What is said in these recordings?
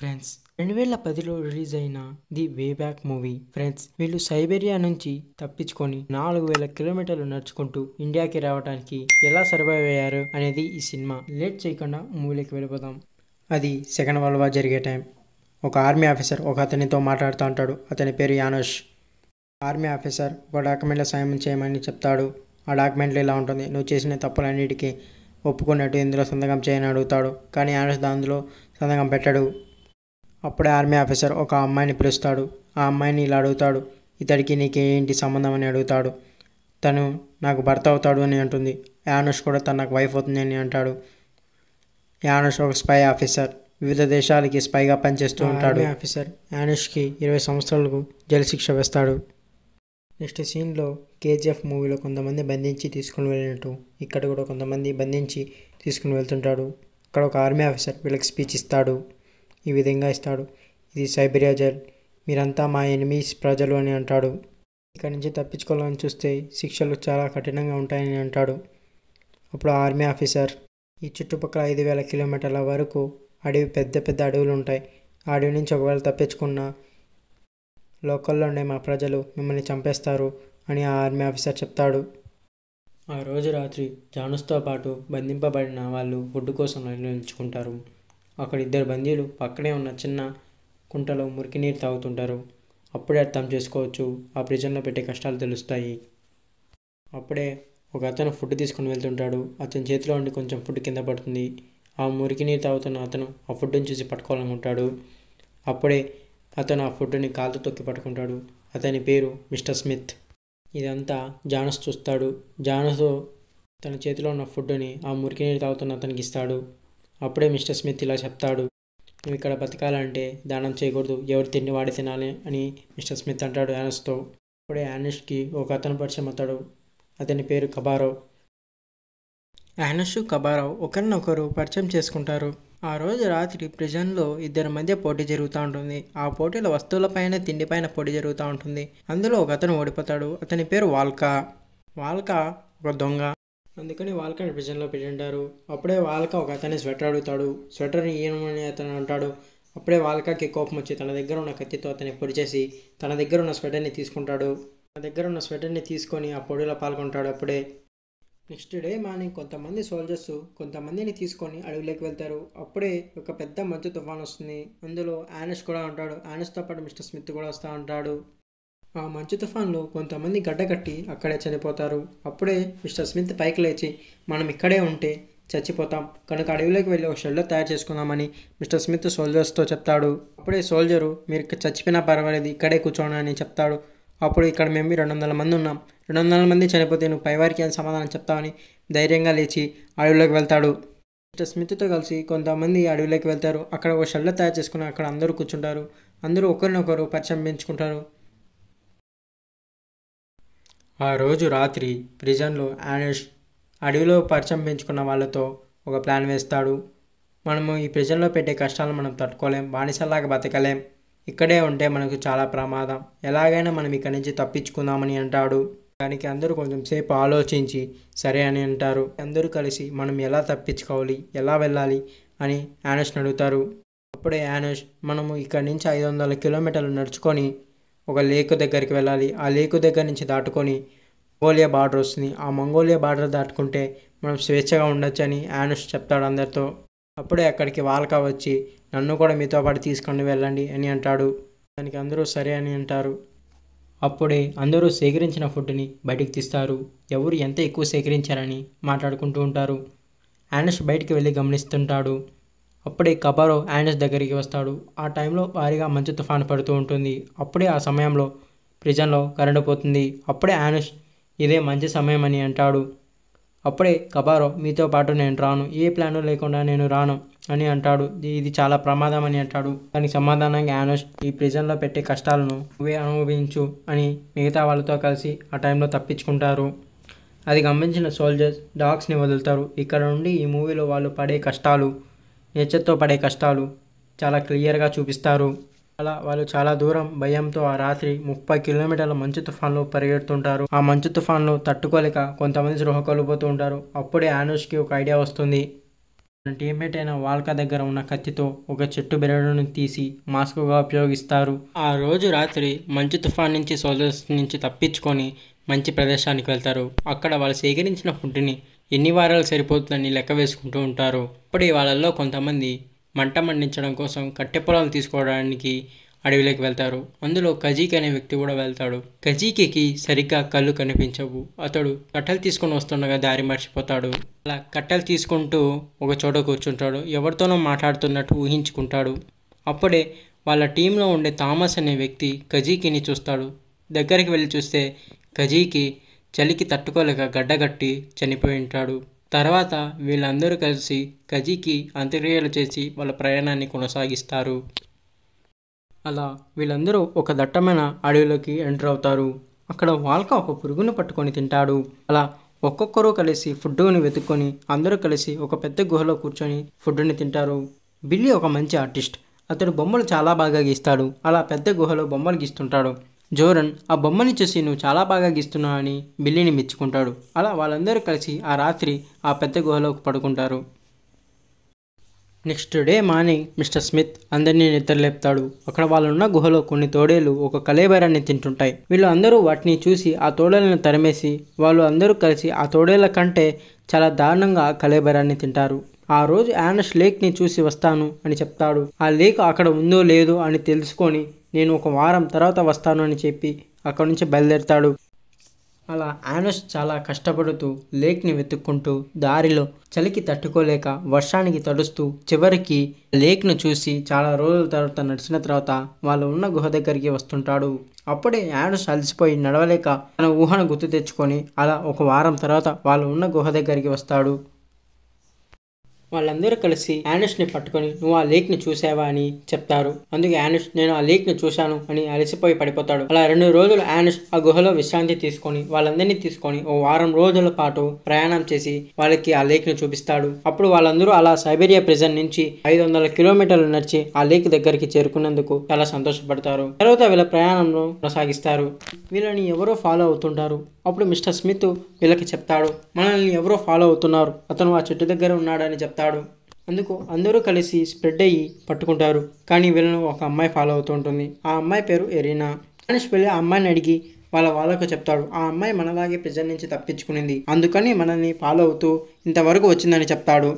friends రెండు వేల పదిలో రిలీజ్ అయిన the way back movie friends వీళ్ళు సైబేరియా నుంచి తప్పించుకొని నాలుగు వేల కిలోమీటర్లు నడుచుకుంటూ ఇండియాకి రావడానికి ఎలా సర్వైవ్ అయ్యారు అనేది ఈ సినిమా లేట్ చేయకుండా మూవీలోకి వెళ్ళిపోదాం అది సెకండ్ వరల్డ్ వార్ జరిగే టైం ఒక ఆర్మీ ఆఫీసర్ ఒక అతనితో మాట్లాడుతూ ఉంటాడు అతని పేరు యానోష్ ఆర్మీ ఆఫీసర్ ఒక డాక్యుమెంట్లో సాయం చేయమని చెప్తాడు ఆ డాక్యుమెంట్లు ఇలా ఉంటుంది నువ్వు చేసిన తప్పులన్నిటికీ ఒప్పుకున్నట్టు ఇందులో సంతకం చేయని అడుగుతాడు కానీ యానోష్ దానిలో సంతకం పెట్టాడు అప్పుడే ఆర్మీ ఆఫీసర్ ఒక అమ్మాయిని పిలుస్తాడు ఆ అమ్మాయిని ఇలా అడుగుతాడు ఇతడికి నీకేంటి సంబంధం అని అడుగుతాడు తను నాకు భర్త అవుతాడు అని అంటుంది యానుష్ కూడా తను నాకు వైఫ్ అవుతుంది అని అంటాడు యానుష్ ఒక స్పై ఆఫీసర్ వివిధ దేశాలకి స్పైగా పనిచేస్తూ ఉంటాడు ఆఫీసర్ యానుష్కి ఇరవై సంవత్సరాలకు జైలు శిక్ష వేస్తాడు నెక్స్ట్ సీన్లో కేజీఎఫ్ మూవీలో కొంతమంది బంధించి తీసుకుని వెళ్ళినట్టు ఇక్కడ కూడా కొంతమంది బంధించి తీసుకుని వెళ్తుంటాడు ఇక్కడ ఒక ఆర్మీ ఆఫీసర్ వీళ్ళకి స్పీచ్ ఇస్తాడు ఈ విధంగా ఇస్తాడు ఇది సైబీరియా జైల్ మీరంతా మా ఎనిమీస్ ప్రజలు అని అంటాడు ఇక్కడి నుంచి తప్పించుకోవాలని చూస్తే శిక్షలు చాలా కఠినంగా ఉంటాయని అంటాడు అప్పుడు ఆర్మీ ఆఫీసర్ ఈ చుట్టుపక్కల ఐదు వేల కిలోమీటర్ల వరకు అడవి పెద్ద పెద్ద అడవులు ఉంటాయి ఆ అడవి నుంచి ఒకవేళ తప్పించుకున్న లోకల్లో ఉండే మా ప్రజలు మిమ్మల్ని చంపేస్తారు అని ఆ ఆర్మీ ఆఫీసర్ చెప్తాడు ఆ రోజు రాత్రి జానుస్తో పాటు బంధింపబడిన వాళ్ళు ఫుడ్ కోసం నిర్ణయించుకుంటారు అక్కడ ఇద్దరు బందీలు పక్కనే ఉన్న చిన్న కుంటలో మురికి నీరు తాగుతుంటారు అప్పుడే అర్థం చేసుకోవచ్చు ఆ ప్రిజన్లో పెట్టే కష్టాలు తెలుస్తాయి అప్పుడే ఒక అతను ఫుడ్ తీసుకుని వెళ్తుంటాడు అతని చేతిలో ఉండి కొంచెం ఫుడ్ కింద పడుతుంది ఆ మురికి నీరు తాగుతున్న అతను ఆ ఫుడ్ని చూసి పట్టుకోవాలనుకుంటాడు అప్పుడే అతను ఆ ఫుడ్ని కాలుతో తొక్కి పట్టుకుంటాడు అతని పేరు మిస్టర్ స్మిత్ ఇదంతా జానస్ చూస్తాడు జానస్ తన చేతిలో ఉన్న ఫుడ్ని ఆ మురికి నీరు తాగుతున్న అతనికి ఇస్తాడు అప్పుడే మిస్టర్ స్మిత్ ఇలా చెప్తాడు నువ్వు ఇక్కడ బతకాలంటే దానం చేయకూడదు ఎవరు తిండి వాడి తినాలి అని మిస్టర్ స్మిత్ అంటాడు యానస్తో అప్పుడే యానస్కి ఒక అతను పరిచయం అవుతాడు అతని పేరు కబారావ్ యానస్ కబారావ్ ఒకరినొకరు పరిచయం చేసుకుంటారు ఆ రోజు రాత్రి ప్రిజన్లో ఇద్దరి మధ్య పోటీ జరుగుతూ ఉంటుంది ఆ పోటీలో వస్తువులపైన తిండిపైన పోటీ జరుగుతూ ఉంటుంది అందులో ఒక అతను ఓడిపోతాడు అతని పేరు వాల్కా వాల్కా ఒక దొంగ అందుకని వాళ్ళకి పెట్టి పెట్టింటారు అప్పుడే వాళ్ళక ఒక అతని స్వెటర్ అడుగుతాడు స్వెటర్ని ఈయనమని అతను అంటాడు అప్పుడే వాళ్ళకి కోపం వచ్చి తన దగ్గర ఉన్న కత్తితో అతన్ని పొడిచేసి తన దగ్గర ఉన్న స్వెటర్ని తీసుకుంటాడు తన దగ్గర ఉన్న స్వెటర్ని తీసుకొని ఆ పొడిలో పాల్గొంటాడు అప్పుడే నెక్స్ట్ డే మార్నింగ్ కొంతమంది సోల్జర్స్ కొంతమందిని తీసుకొని అడవిలోకి వెళ్తారు అప్పుడే ఒక పెద్ద మంచు తుఫాన్ వస్తుంది అందులో యానస్ కూడా ఉంటాడు యానస్తో పాటు మిస్టర్ స్మిత్ కూడా వస్తూ ఉంటాడు ఆ మంచు తుఫాన్లో కొంతమంది కట్టి అక్కడే చనిపోతారు అప్పుడే మిస్టర్ స్మిత్ పైకి లేచి మనం ఇక్కడే ఉంటే చచ్చిపోతాం కనుక అడవిలోకి వెళ్ళి ఒక షెడ్లో తయారు చేసుకుందామని మిస్టర్ స్మిత్ సోల్జర్స్తో చెప్తాడు అప్పుడే సోల్జరు మీరు చచ్చిపోయినా పర్వాలేదు ఇక్కడే కూర్చోండి అని చెప్తాడు అప్పుడు ఇక్కడ మేము రెండు వందల మంది ఉన్నాం రెండు వందల మంది చనిపోతే నువ్వు పైవారికి ఏం సమాధానం చెప్తామని ధైర్యంగా లేచి అడవిలోకి వెళ్తాడు మిస్టర్ స్మిత్తో కలిసి కొంతమంది అడవిలోకి వెళ్తారు అక్కడ ఒక షెడ్లో తయారు చేసుకుని అక్కడ అందరూ కూర్చుంటారు అందరూ ఒకరినొకరు పరిచయం పెంచుకుంటారు ఆ రోజు రాత్రి ప్రిజన్లో యానోష్ అడవిలో పరిచయం పెంచుకున్న వాళ్ళతో ఒక ప్లాన్ వేస్తాడు మనము ఈ ప్రిజన్లో పెట్టే కష్టాలను మనం తట్టుకోలేం బానిసలాగా బతకలేం ఇక్కడే ఉంటే మనకు చాలా ప్రమాదం ఎలాగైనా మనం ఇక్కడి నుంచి తప్పించుకుందామని అంటాడు దానికి అందరూ కొంచెం సేపు ఆలోచించి సరే అని అంటారు అందరూ కలిసి మనం ఎలా తప్పించుకోవాలి ఎలా వెళ్ళాలి అని యానోష్ని అడుగుతారు అప్పుడే యానోష్ మనము ఇక్కడి నుంచి ఐదు వందల కిలోమీటర్లు నడుచుకొని ఒక లేక్ దగ్గరికి వెళ్ళాలి ఆ లేక్ దగ్గర నుంచి దాటుకొని మంగోలియా బార్డర్ వస్తుంది ఆ మంగోలియా బార్డర్ దాటుకుంటే మనం స్వేచ్ఛగా ఉండొచ్చు అని యానస్ చెప్తాడు అందరితో అప్పుడే అక్కడికి వాల్కా వచ్చి నన్ను కూడా మీతో పాటు తీసుకొని వెళ్ళండి అని అంటాడు దానికి అందరూ సరే అని అంటారు అప్పుడే అందరూ సేకరించిన ఫుడ్ని బయటికి తీస్తారు ఎవరు ఎంత ఎక్కువ సేకరించారని మాట్లాడుకుంటూ ఉంటారు యానస్ బయటికి వెళ్ళి గమనిస్తుంటాడు అప్పుడే కబారో యాండస్ దగ్గరికి వస్తాడు ఆ టైంలో భారీగా మంచు తుఫాను పడుతూ ఉంటుంది అప్పుడే ఆ సమయంలో ప్రిజన్లో కరెంటు పోతుంది అప్పుడే యానుష్ ఇదే మంచి సమయం అని అంటాడు అప్పుడే కబారో మీతో పాటు నేను రాను ఏ ప్లాను లేకుండా నేను రాను అని అంటాడు ఇది చాలా ప్రమాదం అని అంటాడు దానికి సమాధానంగా యానుష్ ఈ ప్రిజన్లో పెట్టే కష్టాలను నువ్వే అనుభవించు అని మిగతా వాళ్ళతో కలిసి ఆ టైంలో తప్పించుకుంటారు అది గమనించిన సోల్జర్స్ డాగ్స్ని వదులుతారు ఇక్కడ నుండి ఈ మూవీలో వాళ్ళు పడే కష్టాలు నేచర్తో పడే కష్టాలు చాలా క్లియర్గా చూపిస్తారు అలా వాళ్ళు చాలా దూరం భయంతో ఆ రాత్రి ముప్పై కిలోమీటర్ల మంచు తుఫాన్లో పరిగెడుతుంటారు ఆ మంచు తుఫాన్లు తట్టుకోలేక కొంతమంది స్పృహ కోల్పోతూ ఉంటారు అప్పుడే ఆనుష్కి ఒక ఐడియా వస్తుంది తన టీమ్మేట్ అయిన వాల్కా దగ్గర ఉన్న కత్తితో ఒక చెట్టు బెరడును తీసి మాస్కుగా ఉపయోగిస్తారు ఆ రోజు రాత్రి మంచు తుఫాన్ నుంచి సోదరు నుంచి తప్పించుకొని మంచి ప్రదేశానికి వెళ్తారు అక్కడ వాళ్ళు సేకరించిన ఫుడ్ని ఎన్ని వారాలు సరిపోతుందని లెక్క వేసుకుంటూ ఉంటారు ఇప్పుడు వాళ్ళల్లో కొంతమంది మంట మండించడం కోసం కట్టె పొలాలు తీసుకోవడానికి అడవిలోకి వెళ్తారు అందులో కజీక్ అనే వ్యక్తి కూడా వెళ్తాడు కజీకి సరిగ్గా కళ్ళు కనిపించవు అతడు కట్టెలు తీసుకొని వస్తుండగా దారి మర్చిపోతాడు అలా కట్టెలు తీసుకుంటూ ఒక చోట కూర్చుంటాడు ఎవరితోనో మాట్లాడుతున్నట్టు ఊహించుకుంటాడు అప్పుడే వాళ్ళ టీంలో ఉండే థామస్ అనే వ్యక్తి కజీకిని చూస్తాడు దగ్గరికి వెళ్ళి చూస్తే కజీకి చలికి తట్టుకోలేక గడ్డగట్టి చనిపోయి ఉంటాడు తర్వాత వీళ్ళందరూ కలిసి కజీకి అంత్యక్రియలు చేసి వాళ్ళ ప్రయాణాన్ని కొనసాగిస్తారు అలా వీళ్ళందరూ ఒక దట్టమైన అడవిలోకి ఎంటర్ అవుతారు అక్కడ వాల్క ఒక పురుగును పట్టుకొని తింటాడు అలా ఒక్కొక్కరు కలిసి ఫుడ్ని వెతుక్కొని అందరూ కలిసి ఒక పెద్ద గుహలో కూర్చొని ఫుడ్ని తింటారు బిల్లీ ఒక మంచి ఆర్టిస్ట్ అతడు బొమ్మలు చాలా బాగా గీస్తాడు అలా పెద్ద గుహలో బొమ్మలు గీస్తుంటాడు జోరన్ ఆ బొమ్మని చూసి నువ్వు చాలా బాగా గీస్తున్నావు అని బిల్లిని మెచ్చుకుంటాడు అలా వాళ్ళందరూ కలిసి ఆ రాత్రి ఆ పెద్ద గుహలోకి పడుకుంటారు next day morning mister Smith అందరినీ నిద్రలేపుతాడు అక్కడ వాళ్ళున్న గుహలో కొన్ని తోడేలు ఒక కలేబరాన్ని తింటుంటాయి వీళ్ళు అందరూ వాటిని చూసి ఆ తోడేలను తరిమేసి వాళ్ళు అందరూ కలిసి ఆ తోడేల కంటే చాలా దారుణంగా ఆ కలేబరాన్ని తింటారు ఆ రోజు యానస్ లేక్ని చూసి వస్తాను అని చెప్తాడు ఆ లేక్ అక్కడ ఉందో లేదో అని తెలుసుకొని నేను ఒక వారం తర్వాత వస్తాను అని చెప్పి అక్కడి నుంచి బయలుదేరుతాడు అలా ఆనస్ చాలా కష్టపడుతూ లేక్ని వెతుక్కుంటూ దారిలో చలికి తట్టుకోలేక వర్షానికి తడుస్తూ చివరికి లేక్ను చూసి చాలా రోజుల తర్వాత నడిచిన తర్వాత వాళ్ళు ఉన్న గుహ దగ్గరికి వస్తుంటాడు అప్పుడే ఆనస్ అలసిపోయి నడవలేక తన ఊహను గుర్తు తెచ్చుకొని అలా ఒక వారం తర్వాత వాళ్ళు ఉన్న గుహ దగ్గరికి వస్తాడు వాళ్ళందరూ కలిసి యానిష్ ని పట్టుకొని నువ్వు ఆ లేక్ ని చూసావా అని చెప్తారు అందుకే యానిష్ నేను ఆ లేక్ ని చూశాను అని అలసిపోయి పడిపోతాడు అలా రెండు రోజులు యానిష్ ఆ గుహలో విశ్రాంతి తీసుకొని వాళ్ళందరినీ తీసుకొని ఓ వారం రోజుల పాటు ప్రయాణం చేసి వాళ్ళకి ఆ లేక్ ని చూపిస్తాడు అప్పుడు వాళ్ళందరూ అలా సైబీరియా ప్రిజన్ నుంచి ఐదు వందల కిలోమీటర్లు నడిచి ఆ లేక్ దగ్గరికి చేరుకున్నందుకు చాలా సంతోషపడతారు తర్వాత వీళ్ళ ప్రయాణంలో కొనసాగిస్తారు వీళ్ళని ఎవరో ఫాలో అవుతుంటారు అప్పుడు మిస్టర్ స్మిత్ వీళ్ళకి చెప్తాడు మనల్ని ఎవరో ఫాలో అవుతున్నారు అతను ఆ చెట్టు దగ్గర ఉన్నాడని చెప్తాడు తాడు అందుకు అందరూ కలిసి స్ప్రెడ్ అయ్యి పట్టుకుంటారు కానీ వీళ్ళను ఒక అమ్మాయి ఫాలో అవుతూ ఉంటుంది ఆ అమ్మాయి పేరు ఎరీనా గణేష్ వెళ్ళి ఆ అమ్మాయిని అడిగి వాళ్ళ వాళ్ళకు చెప్తాడు ఆ అమ్మాయి మనలాగే ప్రజల నుంచి తప్పించుకునింది అందుకని మనల్ని ఫాలో అవుతూ ఇంతవరకు వచ్చిందని చెప్తాడు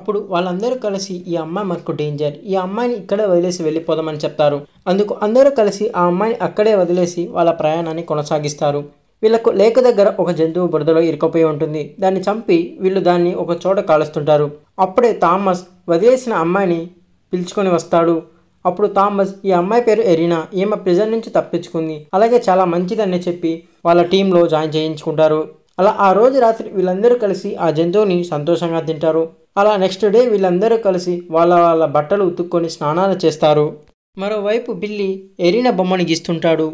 అప్పుడు వాళ్ళందరూ కలిసి ఈ అమ్మాయి మనకు డేంజర్ ఈ అమ్మాయిని ఇక్కడే వదిలేసి వెళ్ళిపోదామని చెప్తారు అందుకు అందరూ కలిసి ఆ అమ్మాయిని అక్కడే వదిలేసి వాళ్ళ ప్రయాణాన్ని కొనసాగిస్తారు వీళ్ళకు లేక దగ్గర ఒక జంతువు బురదలో ఇరుకపోయి ఉంటుంది దాన్ని చంపి వీళ్ళు దాన్ని ఒక చోట కాలుస్తుంటారు అప్పుడే థామస్ వదిలేసిన అమ్మాయిని పిలుచుకొని వస్తాడు అప్పుడు థామస్ ఈ అమ్మాయి పేరు ఎరినా ఈమె ప్రిజర్ నుంచి తప్పించుకుంది అలాగే చాలా మంచిదని చెప్పి వాళ్ళ టీంలో జాయిన్ చేయించుకుంటారు అలా ఆ రోజు రాత్రి వీళ్ళందరూ కలిసి ఆ జంతువుని సంతోషంగా తింటారు అలా నెక్స్ట్ డే వీళ్ళందరూ కలిసి వాళ్ళ వాళ్ళ బట్టలు ఉతుక్కొని స్నానాలు చేస్తారు మరోవైపు బిల్లి ఎరిన బొమ్మని గీస్తుంటాడు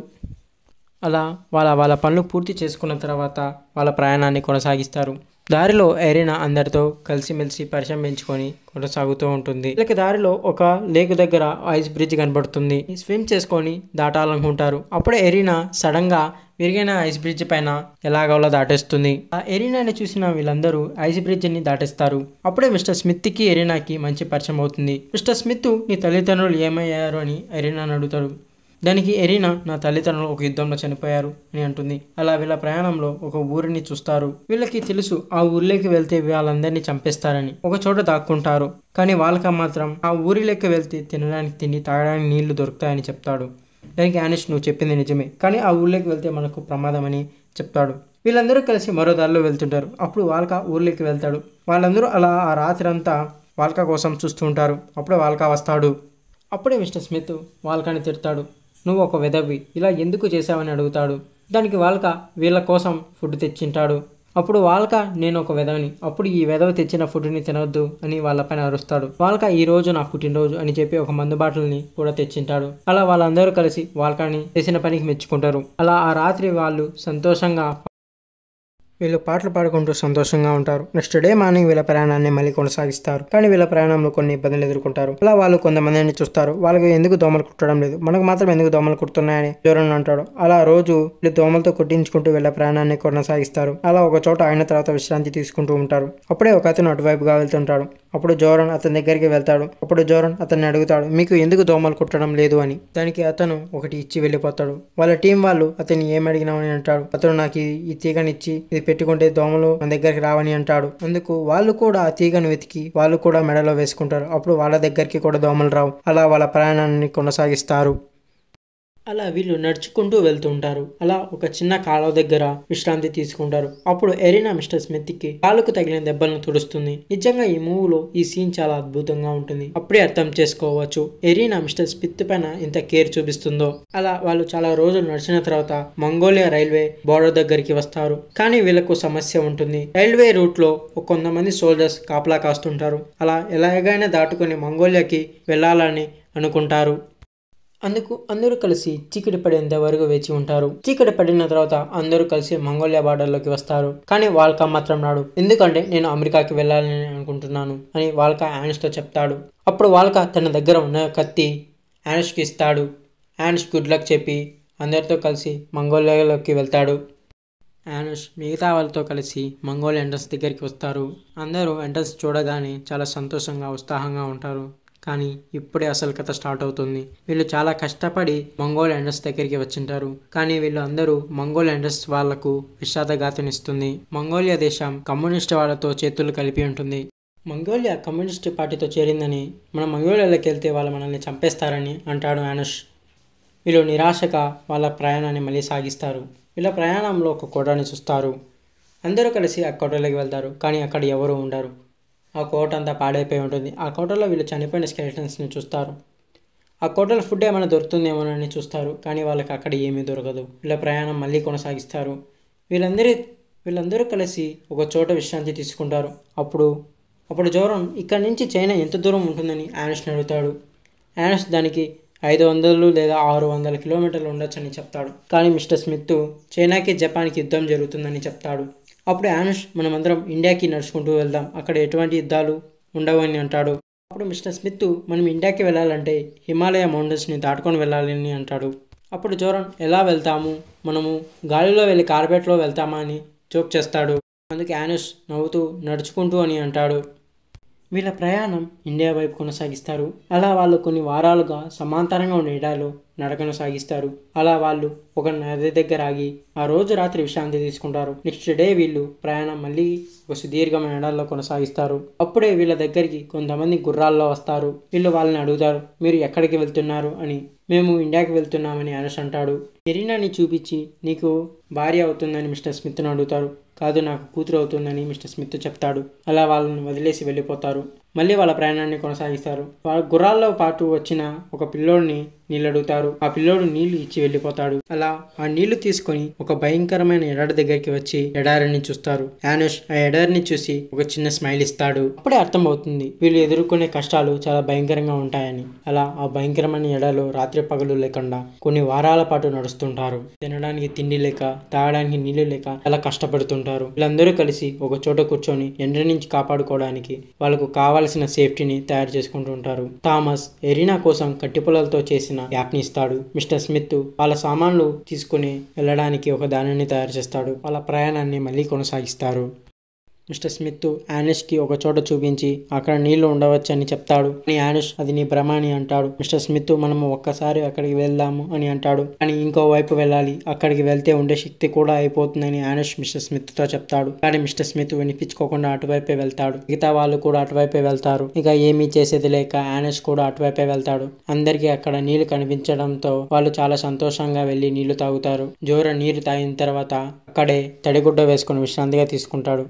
అలా వాళ్ళ వాళ్ళ పనులు పూర్తి చేసుకున్న తర్వాత వాళ్ళ ప్రయాణాన్ని కొనసాగిస్తారు దారిలో ఎరీనా అందరితో కలిసిమెలిసి పరిశ్రమ పెంచుకొని కొనసాగుతూ ఉంటుంది వీళ్ళకి దారిలో ఒక లేక్ దగ్గర ఐస్ బ్రిడ్జ్ కనబడుతుంది స్విమ్ చేసుకొని దాటాలనుకుంటారు అప్పుడు ఎరీనా సడన్గా విరిగిన ఐస్ బ్రిడ్జ్ పైన ఎలాగోలా దాటేస్తుంది ఆ ఎరీనాని చూసిన వీళ్ళందరూ ఐస్ బ్రిడ్జ్ని దాటేస్తారు అప్పుడే మిస్టర్ స్మిత్కి ఎరీనాకి మంచి పరిచయం అవుతుంది మిస్టర్ స్మిత్ నీ తల్లిదండ్రులు ఏమయ్యారు అని ఎరీనాని అడుగుతాడు దానికి ఎరీనా నా తల్లిదండ్రులు ఒక యుద్ధంలో చనిపోయారు అని అంటుంది అలా వీళ్ళ ప్రయాణంలో ఒక ఊరిని చూస్తారు వీళ్ళకి తెలుసు ఆ ఊరిలోకి వెళ్తే వాళ్ళందరినీ చంపేస్తారని ఒక చోట దాక్కుంటారు కానీ వాళ్ళక మాత్రం ఆ ఊరిలోకి వెళ్తే తినడానికి తిండి తాగడానికి నీళ్లు దొరుకుతాయని చెప్తాడు దానికి ఆనిష్ నువ్వు చెప్పింది నిజమే కానీ ఆ ఊర్లోకి వెళ్తే మనకు ప్రమాదం అని చెప్తాడు వీళ్ళందరూ కలిసి మరో దారిలో వెళ్తుంటారు అప్పుడు వాళ్ళక ఊర్లోకి వెళ్తాడు వాళ్ళందరూ అలా ఆ రాత్రంతా వాల్కా కోసం చూస్తుంటారు అప్పుడే వాల్కా వస్తాడు అప్పుడే మిస్టర్ స్మిత్ వాల్కాని తిడతాడు నువ్వు ఒక విధవి ఇలా ఎందుకు చేశావని అడుగుతాడు దానికి వాళ్ళక వీళ్ళ కోసం ఫుడ్ తెచ్చింటాడు అప్పుడు వాళ్ళక నేను ఒక విధవని అప్పుడు ఈ విధవ తెచ్చిన ఫుడ్ని తినవద్దు అని వాళ్ళపైన అరుస్తాడు వాళ్ళక ఈ రోజు నా పుట్టినరోజు అని చెప్పి ఒక మందు బాటిల్ని కూడా తెచ్చింటాడు అలా వాళ్ళందరూ కలిసి వాళ్ళకాని చేసిన పనికి మెచ్చుకుంటారు అలా ఆ రాత్రి వాళ్ళు సంతోషంగా వీళ్ళు పాటలు పాడుకుంటూ సంతోషంగా ఉంటారు నెక్స్ట్ డే మార్నింగ్ వీళ్ళ ప్రయాణాన్ని మళ్ళీ కొనసాగిస్తారు కానీ వీళ్ళ ప్రయాణంలో కొన్ని ఇబ్బందులు ఎదుర్కొంటారు అలా వాళ్ళు కొంతమందిని చూస్తారు వాళ్ళకి ఎందుకు దోమలు కుట్టడం లేదు మనకు మాత్రం ఎందుకు దోమలు కుడుతున్నాయని జోరణ అంటాడు అలా రోజు వీళ్ళు దోమలతో కొట్టించుకుంటూ వీళ్ళ ప్రయాణాన్ని కొనసాగిస్తారు అలా ఒక చోట అయిన తర్వాత విశ్రాంతి తీసుకుంటూ ఉంటారు అప్పుడే ఒక అతను అటువైపుగా వెళ్తుంటాడు అప్పుడు జోరన్ అతని దగ్గరికి వెళ్తాడు అప్పుడు జోరన్ అతన్ని అడుగుతాడు మీకు ఎందుకు దోమలు కుట్టడం లేదు అని దానికి అతను ఒకటి ఇచ్చి వెళ్ళిపోతాడు వాళ్ళ టీం వాళ్ళు అతన్ని ఏం అడిగినామని అంటాడు అతను నాకు ఈ ఇచ్చి ఇది పెట్టుకుంటే దోమలు మన దగ్గరికి రావని అంటాడు అందుకు వాళ్ళు కూడా ఆ తీగను వెతికి వాళ్ళు కూడా మెడలో వేసుకుంటారు అప్పుడు వాళ్ళ దగ్గరికి కూడా దోమలు రావు అలా వాళ్ళ ప్రయాణాన్ని కొనసాగిస్తారు అలా వీళ్ళు నడుచుకుంటూ వెళ్తుంటారు అలా ఒక చిన్న కాలువ దగ్గర విశ్రాంతి తీసుకుంటారు అప్పుడు ఎరీనా మిస్టర్ స్మిత్ కి కాలుకు తగిలిన దెబ్బలను తుడుస్తుంది నిజంగా ఈ మూవీలో ఈ సీన్ చాలా అద్భుతంగా ఉంటుంది అప్పుడే అర్థం చేసుకోవచ్చు ఎరీనా మిస్టర్ స్మిత్ పైన ఎంత కేర్ చూపిస్తుందో అలా వాళ్ళు చాలా రోజులు నడిచిన తర్వాత మంగోలియా రైల్వే బోర్డర్ దగ్గరికి వస్తారు కానీ వీళ్ళకు సమస్య ఉంటుంది రైల్వే రూట్ లో కొంతమంది సోల్జర్స్ కాపలా కాస్తుంటారు అలా ఎలాగైనా దాటుకుని మంగోలియాకి వెళ్ళాలని అనుకుంటారు అందుకు అందరూ కలిసి చీకటి పడేంత వరకు వేచి ఉంటారు చీకటి పడిన తర్వాత అందరూ కలిసి మంగోలియా బార్డర్లోకి వస్తారు కానీ వాల్కా మాత్రం రాడు ఎందుకంటే నేను అమెరికాకి వెళ్ళాలని అనుకుంటున్నాను అని వాల్కా యానిష్తో చెప్తాడు అప్పుడు వాల్కా తన దగ్గర ఉన్న కత్తి యానిష్కి ఇస్తాడు యానిష్ గుడ్ లక్ చెప్పి అందరితో కలిసి మంగోలియాలోకి వెళ్తాడు యానుష్ మిగతా వాళ్ళతో కలిసి మంగోల్ ఎంట్రన్స్ దగ్గరికి వస్తారు అందరూ ఎంట్రన్స్ చూడగానే చాలా సంతోషంగా ఉత్సాహంగా ఉంటారు కానీ ఇప్పుడే అసలు కథ స్టార్ట్ అవుతుంది వీళ్ళు చాలా కష్టపడి మంగోల్ ఎండర్స్ దగ్గరికి వచ్చింటారు కానీ వీళ్ళు అందరూ మంగోల్ ఎండర్స్ వాళ్లకు విషాదఘాతనిస్తుంది మంగోలియా దేశం కమ్యూనిస్ట్ వాళ్లతో చేతులు కలిపి ఉంటుంది మంగోలియా కమ్యూనిస్ట్ పార్టీతో చేరిందని మన మంగోలియాలోకి వెళ్తే వాళ్ళు మనల్ని చంపేస్తారని అంటాడు అనుష్ వీళ్ళు నిరాశగా వాళ్ళ ప్రయాణాన్ని మళ్ళీ సాగిస్తారు వీళ్ళ ప్రయాణంలో ఒక కోటని చూస్తారు అందరూ కలిసి ఆ కోటలోకి వెళ్తారు కానీ అక్కడ ఎవరూ ఉండరు ఆ కోట అంతా పాడైపోయి ఉంటుంది ఆ కోటలో వీళ్ళు చనిపోయిన స్కెలిటన్స్ని చూస్తారు ఆ కోటలో ఫుడ్ ఏమైనా దొరుకుతుందేమోనని చూస్తారు కానీ వాళ్ళకి అక్కడ ఏమీ దొరకదు వీళ్ళ ప్రయాణం మళ్ళీ కొనసాగిస్తారు వీళ్ళందరూ వీళ్ళందరూ కలిసి ఒక చోట విశ్రాంతి తీసుకుంటారు అప్పుడు అప్పుడు జోరం ఇక్కడి నుంచి చైనా ఎంత దూరం ఉంటుందని యానస్ని అడుగుతాడు యానస్ దానికి ఐదు వందలు లేదా ఆరు వందల కిలోమీటర్లు ఉండొచ్చని చెప్తాడు కానీ మిస్టర్ స్మిత్ చైనాకి జపాన్కి యుద్ధం జరుగుతుందని చెప్తాడు అప్పుడు ఆనష్ మనమందరం ఇండియాకి నడుచుకుంటూ వెళ్దాం అక్కడ ఎటువంటి యుద్ధాలు ఉండవని అంటాడు అప్పుడు మిస్టర్ స్మిత్ మనం ఇండియాకి వెళ్ళాలంటే హిమాలయ మౌంటైన్స్ని దాటుకొని వెళ్ళాలని అంటాడు అప్పుడు జోరన్ ఎలా వెళ్తాము మనము గాలిలో వెళ్ళి కార్పెట్లో వెళ్తామా అని జోక్ చేస్తాడు అందుకే యానస్ నవ్వుతూ నడుచుకుంటూ అని అంటాడు వీళ్ళ ప్రయాణం ఇండియా వైపు కొనసాగిస్తారు అలా వాళ్ళు కొన్ని వారాలుగా సమాంతరంగా ఉన్న ఇడాలో నడకను సాగిస్తారు అలా వాళ్ళు ఒక నది దగ్గర ఆగి ఆ రోజు రాత్రి విశ్రాంతి తీసుకుంటారు నెక్స్ట్ డే వీళ్ళు ప్రయాణం మళ్ళీ ఒక సుదీర్ఘమైన ఎడాల్లో కొనసాగిస్తారు అప్పుడే వీళ్ళ దగ్గరికి కొంతమంది గుర్రాల్లో వస్తారు వీళ్ళు వాళ్ళని అడుగుతారు మీరు ఎక్కడికి వెళ్తున్నారు అని మేము ఇండియాకి వెళ్తున్నామని అనస్ అంటాడు ఎరీనాని చూపించి నీకు భార్య అవుతుందని మిస్టర్ స్మిత్ను అడుగుతారు కాదు నాకు కూతురు అవుతుందని మిస్టర్ స్మిత్ చెప్తాడు అలా వాళ్ళని వదిలేసి వెళ్ళిపోతారు మళ్ళీ వాళ్ళ ప్రయాణాన్ని కొనసాగిస్తారు వాళ్ళ గుర్రాల్లో పాటు వచ్చిన ఒక పిల్లోడిని నీళ్ళు అడుగుతారు ఆ పిల్లోడు నీళ్లు ఇచ్చి వెళ్ళిపోతాడు అలా ఆ నీళ్లు తీసుకొని ఒక భయంకరమైన ఎడారి దగ్గరికి వచ్చి ఎడారిని చూస్తారు యానుష్ ఆ ఎడారిని చూసి ఒక చిన్న స్మైల్ ఇస్తాడు అప్పుడే అవుతుంది వీళ్ళు ఎదుర్కొనే కష్టాలు చాలా భయంకరంగా ఉంటాయని అలా ఆ భయంకరమైన ఎడలో రాత్రి పగలు లేకుండా కొన్ని వారాల పాటు నడుస్తుంటారు తినడానికి తిండి లేక తాగడానికి నీళ్లు లేక చాలా కష్టపడుతుంటారు వీళ్ళందరూ కలిసి ఒక చోట కూర్చొని ఎండ నుంచి కాపాడుకోవడానికి వాళ్ళకు కావాలి కావలసిన సేఫ్టీని తయారు చేసుకుంటూ ఉంటారు థామస్ ఎరీనా కోసం కట్టిపుల్లలతో చేసిన యాప్ని ఇస్తాడు మిస్టర్ స్మిత్ వాళ్ళ సామాన్లు తీసుకుని వెళ్ళడానికి ఒక దానిని తయారు చేస్తాడు వాళ్ళ ప్రయాణాన్ని మళ్ళీ కొనసాగిస్తారు మిస్టర్ స్మిత్ యానిష్కి ఒక చోట చూపించి అక్కడ నీళ్లు ఉండవచ్చని చెప్తాడు అని యానిష్ అది నీ భ్రమ అని అంటాడు మిస్టర్ స్మిత్ మనము ఒక్కసారి అక్కడికి వెళ్దాము అని అంటాడు కానీ వైపు వెళ్ళాలి అక్కడికి వెళ్తే ఉండే శక్తి కూడా అయిపోతుందని యానిష్ మిస్టర్ స్మిత్తో చెప్తాడు కానీ మిస్టర్ స్మిత్ వినిపించుకోకుండా అటువైపే వెళ్తాడు మిగతా వాళ్ళు కూడా అటువైపే వెళ్తారు ఇక ఏమీ చేసేది లేక యానిష్ కూడా అటువైపే వెళ్తాడు అందరికీ అక్కడ నీళ్లు కనిపించడంతో వాళ్ళు చాలా సంతోషంగా వెళ్లి నీళ్లు తాగుతారు జోర నీరు తాగిన తర్వాత అక్కడే తడిగుడ్డ వేసుకుని విశ్రాంతిగా తీసుకుంటాడు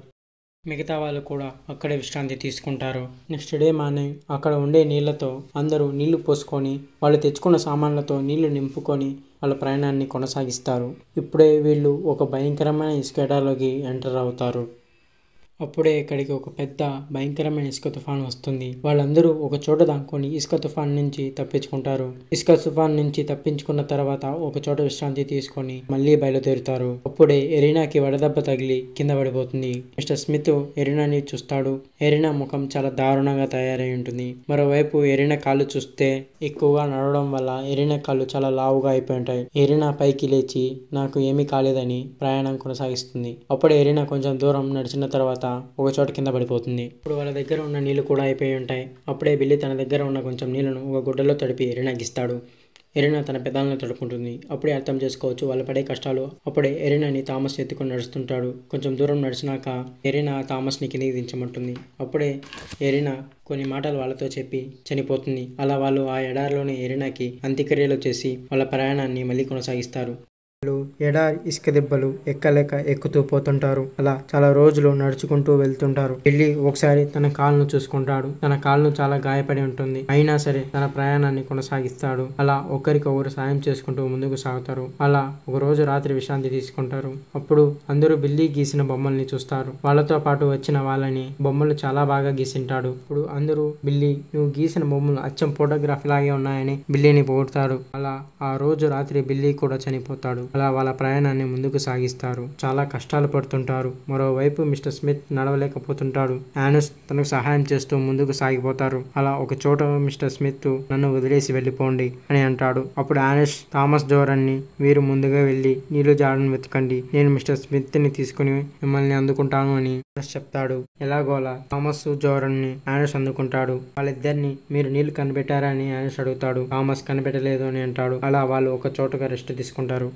మిగతా వాళ్ళు కూడా అక్కడే విశ్రాంతి తీసుకుంటారు నెక్స్ట్ డే మార్నింగ్ అక్కడ ఉండే నీళ్లతో అందరూ నీళ్లు పోసుకొని వాళ్ళు తెచ్చుకున్న సామాన్లతో నీళ్లు నింపుకొని వాళ్ళ ప్రయాణాన్ని కొనసాగిస్తారు ఇప్పుడే వీళ్ళు ఒక భయంకరమైన ఇసుకేటాలోకి ఎంటర్ అవుతారు అప్పుడే ఇక్కడికి ఒక పెద్ద భయంకరమైన ఇసుక తుఫాన్ వస్తుంది వాళ్ళందరూ ఒక చోట దాక్కుని ఇసుక తుఫాన్ నుంచి తప్పించుకుంటారు ఇసుక తుఫాన్ నుంచి తప్పించుకున్న తర్వాత ఒక చోట విశ్రాంతి తీసుకొని మళ్ళీ బయలుదేరుతారు అప్పుడే ఎరీనాకి వడదెబ్బ తగిలి కింద పడిపోతుంది మిస్టర్ స్మిత్ ఎరీనాని చూస్తాడు ఎరీనా ముఖం చాలా దారుణంగా తయారై ఉంటుంది మరోవైపు ఎరీనా కాళ్ళు చూస్తే ఎక్కువగా నడవడం వల్ల ఎరీనా కాళ్ళు చాలా లావుగా అయిపోయి ఉంటాయి ఎరీనా పైకి లేచి నాకు ఏమీ కాలేదని ప్రయాణం కొనసాగిస్తుంది అప్పుడే ఎరీనా కొంచెం దూరం నడిచిన తర్వాత ఒక చోట కింద పడిపోతుంది ఇప్పుడు వాళ్ళ దగ్గర ఉన్న నీళ్లు కూడా అయిపోయి ఉంటాయి అప్పుడే బిల్లి తన దగ్గర ఉన్న కొంచెం నీళ్లను ఒక గుడ్డలో తడిపి ఎరినాగిస్తాడు ఎరినా తన పెదాలను తడుపుకుంటుంది అప్పుడే అర్థం చేసుకోవచ్చు వాళ్ళ పడే కష్టాలు అప్పుడే ఎరినాని థామస్ ఎత్తుకొని నడుస్తుంటాడు కొంచెం దూరం నడిచినాక ఎరినా థామస్ని కిందికి దించమంటుంది అప్పుడే ఎరినా కొన్ని మాటలు వాళ్ళతో చెప్పి చనిపోతుంది అలా వాళ్ళు ఆ ఎడారిలోని ఎరినాకి అంత్యక్రియలు చేసి వాళ్ళ ప్రయాణాన్ని మళ్ళీ కొనసాగిస్తారు ఎడారి ఇసుక దెబ్బలు ఎక్కలేక ఎక్కుతూ పోతుంటారు అలా చాలా రోజులు నడుచుకుంటూ వెళ్తుంటారు వెళ్ళి ఒకసారి తన కాళ్ళను చూసుకుంటాడు తన కాళ్ళను చాలా గాయపడి ఉంటుంది అయినా సరే తన ప్రయాణాన్ని కొనసాగిస్తాడు అలా ఒకరికొకరు సాయం చేసుకుంటూ ముందుకు సాగుతారు అలా ఒక రోజు రాత్రి విశ్రాంతి తీసుకుంటారు అప్పుడు అందరూ బిల్లి గీసిన బొమ్మల్ని చూస్తారు వాళ్ళతో పాటు వచ్చిన వాళ్ళని బొమ్మలు చాలా బాగా గీసింటాడు ఇప్పుడు అందరూ బిల్లి నువ్వు గీసిన బొమ్మలు అచ్చం ఫోటోగ్రాఫ్ లాగే ఉన్నాయని బిల్లిని పోగొడతారు అలా ఆ రోజు రాత్రి బిల్లి కూడా చనిపోతాడు అలా వాళ్ళ ప్రయాణాన్ని ముందుకు సాగిస్తారు చాలా కష్టాలు పడుతుంటారు మరోవైపు మిస్టర్ స్మిత్ నడవలేకపోతుంటాడు యానస్ తనకు సహాయం చేస్తూ ముందుకు సాగిపోతారు అలా ఒక చోట మిస్టర్ స్మిత్ నన్ను వదిలేసి వెళ్ళిపోండి అని అంటాడు అప్పుడు యానస్ థామస్ జోరన్ ని మీరు ముందుగా వెళ్ళి నీళ్లు జాడను వెతకండి నేను మిస్టర్ స్మిత్ ని తీసుకుని మిమ్మల్ని అందుకుంటాను అని చెప్తాడు ఎలాగోలా థామస్ జోరన్ ని యానస్ అందుకుంటాడు వాళ్ళిద్దరిని మీరు నీళ్లు కనిపెట్టారా అని యానస్ అడుగుతాడు థామస్ కనిపెట్టలేదు అని అంటాడు అలా వాళ్ళు ఒక చోటగా రెస్ట్ తీసుకుంటారు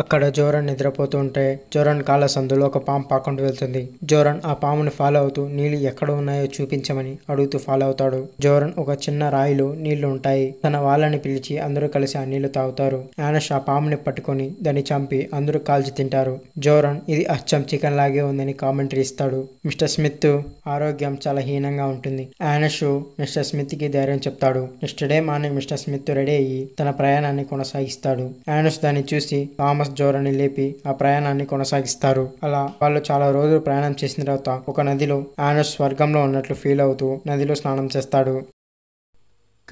అక్కడ జోరన్ నిద్రపోతుంటే జోరన్ కాళ్ళ సందులో ఒక పాము పాకుండా వెళ్తుంది జోరన్ ఆ పాముని ఫాలో అవుతూ నీళ్లు ఎక్కడ ఉన్నాయో చూపించమని అడుగుతూ ఫాలో అవుతాడు జోరన్ ఒక చిన్న రాయిలో నీళ్లు ఉంటాయి తన వాళ్ళని పిలిచి అందరూ కలిసి ఆ నీళ్లు తాగుతారు ఆనష్ ఆ పాముని పట్టుకొని దాన్ని చంపి అందరూ కాల్చి తింటారు జోరన్ ఇది అచ్చం చికెన్ లాగే ఉందని కామెంటరీ ఇస్తాడు మిస్టర్ స్మిత్ ఆరోగ్యం చాలా హీనంగా ఉంటుంది ఆనష్ మిస్టర్ స్మిత్ కి ధైర్యం చెప్తాడు next day morning mister Smith ready అయ్యి తన ప్రయాణాన్ని కొనసాగిస్తాడు ఆనష్ దాన్ని చూసి పాము థామస్ జోరని లేపి ఆ ప్రయాణాన్ని కొనసాగిస్తారు అలా వాళ్ళు చాలా రోజులు ప్రయాణం చేసిన తర్వాత ఒక నదిలో ఆనస్ స్వర్గంలో ఉన్నట్లు ఫీల్ అవుతూ నదిలో స్నానం చేస్తాడు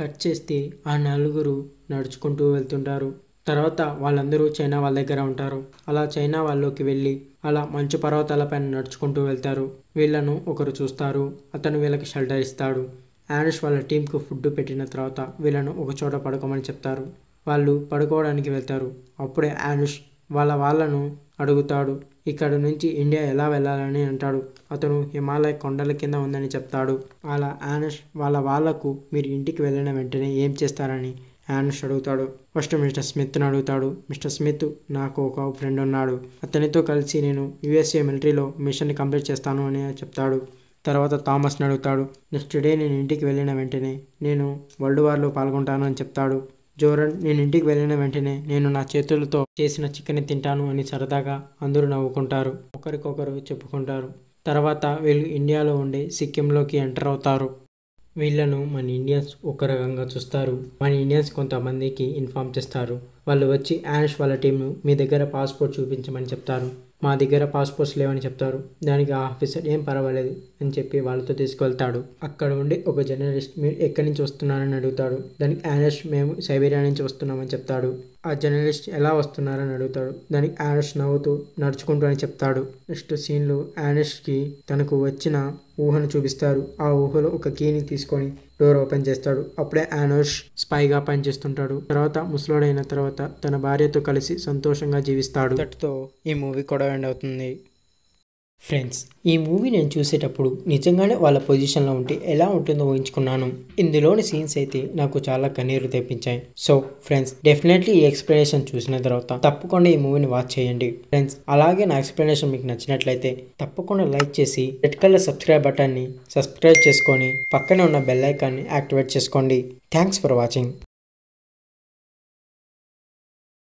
కట్ చేస్తే ఆ నలుగురు నడుచుకుంటూ వెళ్తుంటారు తర్వాత వాళ్ళందరూ చైనా వాళ్ళ దగ్గర ఉంటారు అలా చైనా వాళ్ళలోకి వెళ్ళి అలా మంచు పర్వతాలపైన నడుచుకుంటూ వెళ్తారు వీళ్ళను ఒకరు చూస్తారు అతను వీళ్ళకి షెల్టర్ ఇస్తాడు యానిష్ వాళ్ళ టీంకు ఫుడ్ పెట్టిన తర్వాత వీళ్ళను ఒక చోట పడుకోమని చెప్తారు వాళ్ళు పడుకోవడానికి వెళ్తారు అప్పుడే ఆనుష్ వాళ్ళ వాళ్ళను అడుగుతాడు ఇక్కడ నుంచి ఇండియా ఎలా వెళ్ళాలని అంటాడు అతను హిమాలయ కొండల కింద ఉందని చెప్తాడు అలా ఆనుష్ వాళ్ళ వాళ్లకు మీరు ఇంటికి వెళ్ళిన వెంటనే ఏం చేస్తారని ఆనుష్ అడుగుతాడు ఫస్ట్ మిస్టర్ స్మిత్ను అడుగుతాడు మిస్టర్ స్మిత్ నాకు ఒక ఫ్రెండ్ ఉన్నాడు అతనితో కలిసి నేను యుఎస్ఏ మిలిటరీలో మిషన్ కంప్లీట్ చేస్తాను అని చెప్తాడు తర్వాత థామస్ని అడుగుతాడు నెక్స్ట్ డే నేను ఇంటికి వెళ్ళిన వెంటనే నేను వరల్డ్ వార్లో పాల్గొంటాను అని చెప్తాడు జోరన్ నేను ఇంటికి వెళ్ళిన వెంటనే నేను నా చేతులతో చేసిన చికెన్ తింటాను అని సరదాగా అందరూ నవ్వుకుంటారు ఒకరికొకరు చెప్పుకుంటారు తర్వాత వీళ్ళు ఇండియాలో ఉండే సిక్కింలోకి ఎంటర్ అవుతారు వీళ్ళను మన ఇండియన్స్ ఒక రకంగా చూస్తారు మన ఇండియన్స్ కొంతమందికి ఇన్ఫామ్ చేస్తారు వాళ్ళు వచ్చి యాష్ వాళ్ళ టీంను మీ దగ్గర పాస్పోర్ట్ చూపించమని చెప్తారు మా దగ్గర పాస్పోర్ట్స్ లేవని చెప్తారు దానికి ఆ ఆఫీసర్ ఏం పర్వాలేదు అని చెప్పి వాళ్ళతో తీసుకెళ్తాడు అక్కడ ఉండి ఒక జర్నలిస్ట్ మీరు ఎక్కడి నుంచి వస్తున్నారని అడుగుతాడు దానికి యానెస్ట్ మేము సైబీరియా నుంచి వస్తున్నామని చెప్తాడు ఆ జర్నలిస్ట్ ఎలా వస్తున్నారని అడుగుతాడు దానికి యానెస్ట్ నవ్వుతూ నడుచుకుంటూ అని చెప్తాడు నెక్స్ట్ సీన్లో యానిష్కి తనకు వచ్చిన ఊహను చూపిస్తారు ఆ ఊహలో ఒక కీని తీసుకొని డోర్ ఓపెన్ చేస్తాడు అప్పుడే యానోష్ స్పైగా పనిచేస్తుంటాడు తర్వాత ముసలోడైన తర్వాత తన భార్యతో కలిసి సంతోషంగా జీవిస్తాడు దట్తో ఈ మూవీ కూడా ఎండ్ అవుతుంది ఫ్రెండ్స్ ఈ మూవీ నేను చూసేటప్పుడు నిజంగానే వాళ్ళ పొజిషన్లో ఉంటే ఎలా ఉంటుందో ఊహించుకున్నాను ఇందులోని సీన్స్ అయితే నాకు చాలా కన్నీరు తెప్పించాయి సో ఫ్రెండ్స్ డెఫినెట్లీ ఈ ఎక్స్ప్లెనేషన్ చూసిన తర్వాత తప్పకుండా ఈ మూవీని వాచ్ చేయండి ఫ్రెండ్స్ అలాగే నా ఎక్స్ప్లెనేషన్ మీకు నచ్చినట్లయితే తప్పకుండా లైక్ చేసి రెడ్ కలర్ సబ్స్క్రైబ్ బటన్ని సబ్స్క్రైబ్ చేసుకొని పక్కనే ఉన్న బెల్ ఐకాన్ని యాక్టివేట్ చేసుకోండి థ్యాంక్స్ ఫర్ వాచింగ్